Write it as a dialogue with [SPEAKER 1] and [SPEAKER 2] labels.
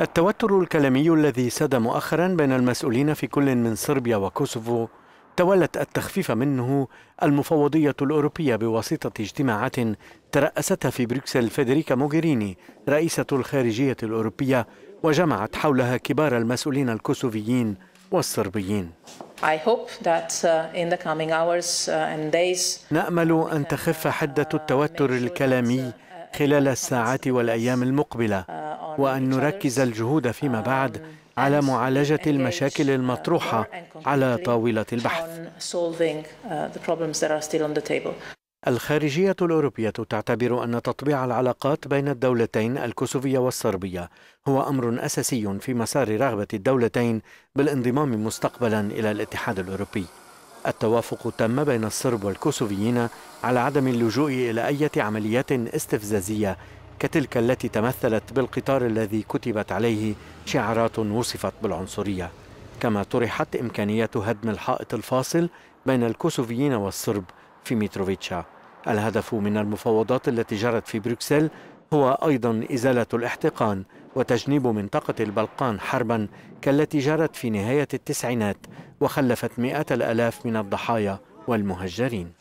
[SPEAKER 1] التوتر الكلامي الذي ساد مؤخرا بين المسؤولين في كل من صربيا وكوسوفو تولت التخفيف منه المفوضية الأوروبية بواسطة اجتماعات ترأستها في بروكسل فيدريكا موغيريني رئيسة الخارجية الأوروبية وجمعت حولها كبار المسؤولين الكوسوفيين والصربيين نأمل أن تخف حدة التوتر الكلامي خلال الساعات والأيام المقبلة وأن نركز الجهود فيما بعد على معالجة المشاكل المطروحة على طاولة البحث. الخارجية الأوروبية تعتبر أن تطبيع العلاقات بين الدولتين الكوسوفية والصربية هو أمر أساسي في مسار رغبة الدولتين بالانضمام مستقبلا إلى الاتحاد الأوروبي. التوافق تم بين الصرب والكوسوفيين على عدم اللجوء إلى أي عمليات استفزازية كتلك التي تمثلت بالقطار الذي كتبت عليه شعارات وصفت بالعنصرية كما طرحت إمكانية هدم الحائط الفاصل بين الكوسوفيين والصرب في ميتروفيتشا الهدف من المفاوضات التي جرت في بروكسل هو أيضا إزالة الاحتقان وتجنيب منطقة البلقان حربا كالتي جرت في نهاية التسعينات وخلفت مئات الألاف من الضحايا والمهجرين